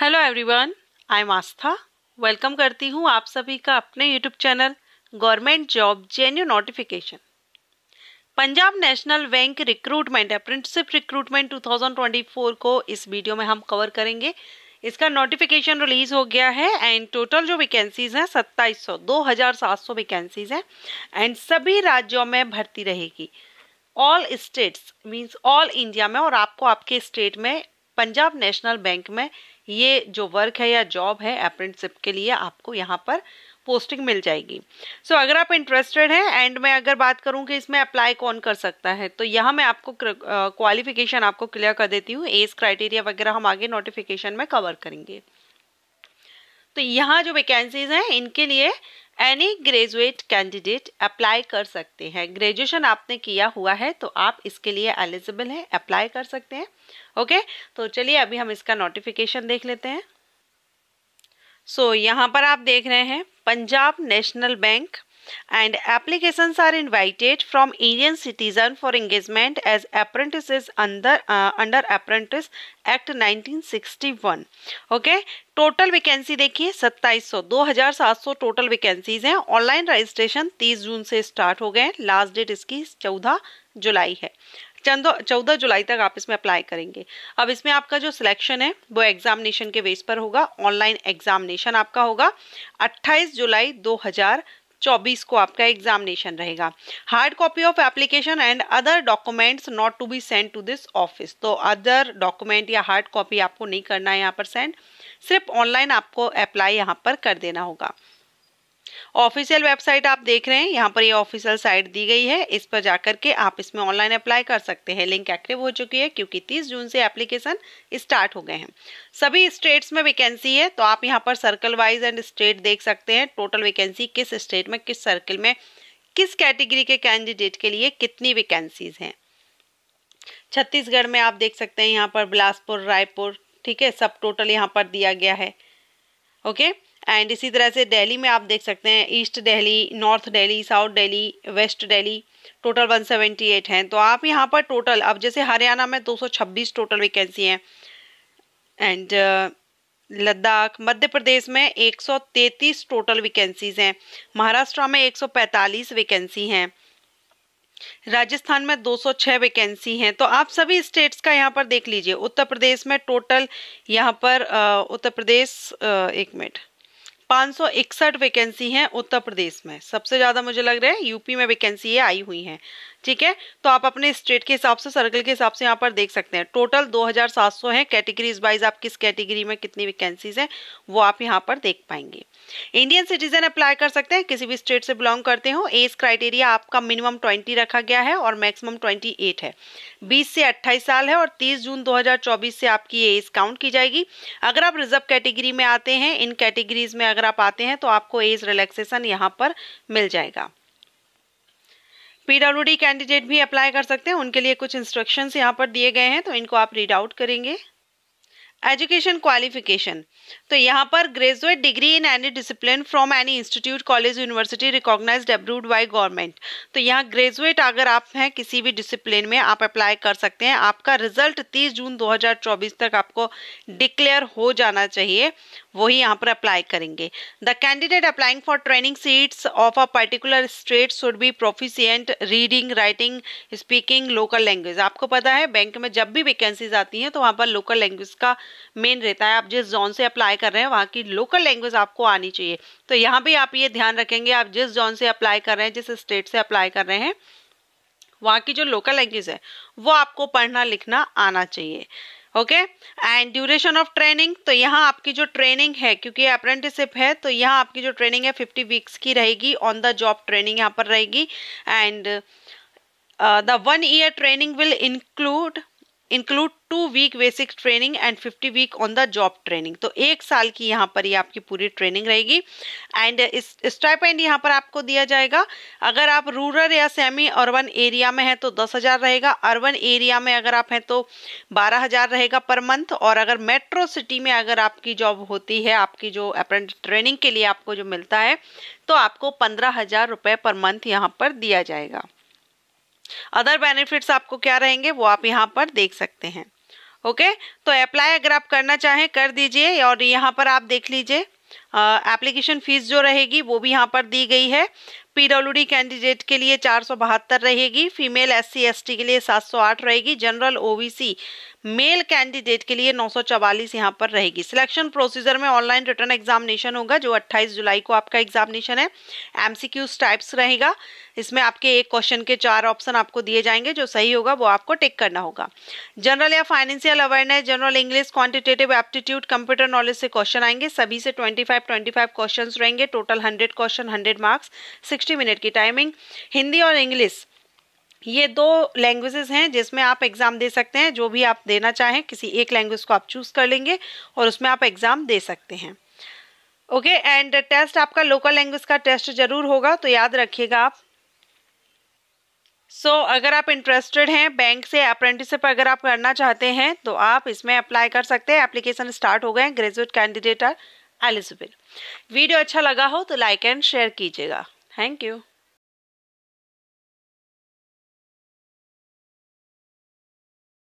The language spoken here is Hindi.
Hello everyone I am Aastha welcome करती हूँ आप सभी का अपने YouTube channel government job genuine notification Punjab national bank recruitment apprenticeship recruitment 2024 को इस वीडियो में हम कवर करेंगे इसका नोटिफिकेशन रिलीज हो गया है एंड टोटल जो वैकेंसीज हैं सत्ताईस सौ दो हज़ार सात सौ वैकेंसीज हैं एंड सभी राज्यों में भर्ती रहेगी all states means all India में और आपको आपके स्टेट में पंजाब नेशनल बैंक में ये जो वर्क है या जॉब है अप्रेंटशिप के लिए आपको यहाँ पर पोस्टिंग मिल जाएगी सो so, अगर आप इंटरेस्टेड हैं एंड मैं अगर बात करूँ कि इसमें अप्लाई कौन कर सकता है तो यहाँ मैं आपको क्वालिफिकेशन आपको क्लियर कर देती हूँ एज क्राइटेरिया वगैरह हम आगे नोटिफिकेशन में कवर करेंगे तो यहाँ जो वैकेंसीज हैं इनके लिए एनी ग्रेजुएट कैंडिडेट अप्लाई कर सकते हैं ग्रेजुएशन आपने किया हुआ है तो आप इसके लिए एलिजिबल हैं अप्लाई कर सकते हैं ओके तो चलिए अभी हम इसका नोटिफिकेशन देख लेते हैं सो so, यहाँ पर आप देख रहे हैं Punjab national bank and applications are invited from Indian citizen for engagement as apprentices under uh, under Apprentice Act 1961. Okay, total vacancy देखिए 2700 2700 टोटल वैकेंसीज हैं ऑनलाइन रजिस्ट्रेशन 30 जून से स्टार्ट हो गए हैं लास्ट डेट इसकी 14 जुलाई है चंदो चौदह जुलाई तक आप इसमें अप्लाई करेंगे अब इसमें आपका जो सिलेक्शन है वो एग्जामिनेशन के बेस पर होगा ऑनलाइन एग्जामिनेशन आपका होगा 28 जुलाई 2000 चौबीस को आपका एग्जामिनेशन रहेगा hard copy of application and other documents not to be send to this office तो अदर डॉक्यूमेंट या हार्ड कॉपी आपको नहीं करना है यहाँ पर सेंड सिर्फ ऑनलाइन आपको अप्लाई यहाँ पर कर देना होगा ऑफिशियल वेबसाइट आप देख रहे हैं यहाँ पर ये ऑफिशियल साइट दी गई है इस पर जाकर के आप इसमें ऑनलाइन अप्लाई कर सकते हैं लिंक एक्टिव हो चुकी है क्योंकि 30 जून से एप्लीकेशन स्टार्ट हो गए हैं सभी स्टेट्स में वैकेंसी है तो आप यहाँ पर सर्कल वाइज एंड स्टेट देख सकते हैं टोटल वैकेंसी किस स्टेट में किस सर्कल में किस कैटेगरी के कैंडिडेट के लिए कितनी वैकेंसीज हैं छत्तीसगढ़ में आप देख सकते हैं यहाँ पर बिलासपुर रायपुर ठीक है सब टोटल यहाँ पर दिया गया है ओके okay? एंड इसी तरह से दिल्ली में आप देख सकते हैं east Delhi north Delhi south Delhi west Delhi total 178 हैं तो आप यहाँ पर टोटल अब जैसे हरियाणा में 226 टोटल वैकेंसी हैं एंड uh, लद्दाख मध्य प्रदेश में 133 टोटल वैकेंसीज हैं महाराष्ट्र में 145 वैकेंसी हैं राजस्थान में 206 वैकेंसी हैं तो आप सभी स्टेट्स का यहाँ पर देख लीजिए उत्तर प्रदेश में टोटल यहाँ पर uh, उत्तर प्रदेश uh, एक मिनट 561 वैकेंसी हैं उत्तर प्रदेश में सबसे ज़्यादा मुझे लग रहा है यूपी में वैकेंसी ये आई हुई हैं ठीक है तो आप अपने स्टेट के हिसाब से सर्कल के हिसाब से यहाँ पर देख सकते हैं टोटल 2700 हैं कैटेगरीज वाइज आप किस कैटेगरी में कितनी वैकेंसीज हैं वो आप यहाँ पर देख पाएंगे इंडियन सिटीजन अप्लाई कर सकते हैं किसी भी स्टेट से बिलोंग करते हो एज क्राइटेरिया आपका मिनिमम ट्वेंटी रखा गया है और मैक्सिमम ट्वेंटी एट है बीस से अट्ठाईस साल है और तीस जून 2024 से आपकी एज काउंट की जाएगी अगर आप रिजर्व कैटेगरी में आते हैं इन कैटेगरीज में अगर आप आते हैं तो आपको एज रिलैक्सेशन यहाँ पर मिल जाएगा पीडब्ल्यू कैंडिडेट भी अप्लाई कर सकते हैं उनके लिए कुछ इंस्ट्रक्शंस यहाँ पर दिए गए हैं तो इनको आप रीड आउट करेंगे एजुकेशन क्वालिफिकेशन तो यहाँ पर graduate degree in any discipline from any institute college university recognise approve by government तो यहाँ ग्रेजुएट अगर आप हैं किसी भी डिसिप्लिन में आप अप्लाई कर सकते हैं आपका रिजल्ट 30 जून 2024 तक आपको डिक्लेयर हो जाना चाहिए वही यहाँ पर अप्लाई करेंगे the candidate applying for training seats of a particular state should be proficient reading writing speaking local language आपको पता है बैंक में जब भी वैकेंसीज आती हैं तो वहाँ पर लोकल लैंग्वेज का मेन रहता है आप जिस जोन से अप्लाई कर रहे हैं वहाँ की लोकल लैंग्वेज आपको आनी चाहिए तो यहाँ भी आप ये ध्यान रखेंगे आप जिस जोन से अप्लाई कर रहे हैं जिस स्टेट से अप्लाई कर रहे हैं वहाँ की जो लोकल लैंग्वेज है वो आपको पढ़ना लिखना आना चाहिए okay and duration of training तो यहाँ आपकी जो ट्रेनिंग है क्योंकि अप्रेंटिसिप है तो यहाँ आपकी जो ट्रेनिंग है फिफ्टी वीक्स की रहेगी ऑन द जॉब ट्रेनिंग यहाँ पर रहेगी and the one year training will include include two week basic training and fifty week on the job training तो एक साल की यहाँ पर ही यह आपकी पूरी ट्रेनिंग रहेगी एंड इस स्टाइपेंड यहाँ पर आपको दिया जाएगा अगर आप रूरल या सेमी अर्बन एरिया में हैं तो दस हज़ार रहेगा अर्बन एरिया में अगर आप हैं तो बारह हज़ार रहेगा पर मंथ और अगर मेट्रो सिटी में अगर आपकी जॉब होती है आपकी जो अप्रेंट ट्रेनिंग के लिए आपको जो मिलता है तो आपको पंद्रह हज़ार रुपये पर मंथ यहाँ पर दिया जाएगा अदर बेनिफिट्स आपको क्या रहेंगे वो आप यहाँ पर देख सकते हैं ओके तो अप्लाई अगर आप करना चाहें कर दीजिए और यहाँ पर आप देख लीजिए एप्लीकेशन फ़ीस जो रहेगी वो भी यहाँ पर दी गई है पीडब्ल्यूडी कैंडिडेट के लिए चार रहेगी फीमेल एस सी के लिए 708 रहेगी जनरल ओबीसी मेल कैंडिडेट के लिए 944 यहाँ पर रहेगी सिलेक्शन प्रोसीजर में ऑनलाइन रिटर्न एग्जामिनेशन होगा जो 28 जुलाई को आपका एग्जामिनेशन है एमसीक्यूज टाइप्स रहेगा इसमें आपके एक क्वेश्चन के चार ऑप्शन आपको दिए जाएंगे जो सही होगा वो आपको टिक करना होगा जनरल या financial awareness general English quantitative aptitude computer knowledge से क्वेश्चन आएंगे सभी से ट्वेंटी फाइव क्वेश्चंस रहेंगे total hundred question hundred marks 60 minute की टाइमिंग हिंदी और इंग्लिश ये दो लैंग्वेजेस हैं जिसमें आप एग्ज़ाम दे सकते हैं जो भी आप देना चाहें किसी एक लैंग्वेज को आप चूज़ कर लेंगे और उसमें आप एग्ज़ाम दे सकते हैं ओके एंड टेस्ट आपका लोकल लैंग्वेज का टेस्ट ज़रूर होगा तो याद रखिएगा आप सो so, अगर आप इंटरेस्टेड हैं बैंक से अप्रेंटिसशिप अगर आप करना चाहते हैं तो आप इसमें अप्लाई कर सकते हैं एप्लीकेशन स्टार्ट हो गए हैं graduate candidate are eligible video अच्छा लगा हो तो लाइक एंड शेयर कीजिएगा Thank you.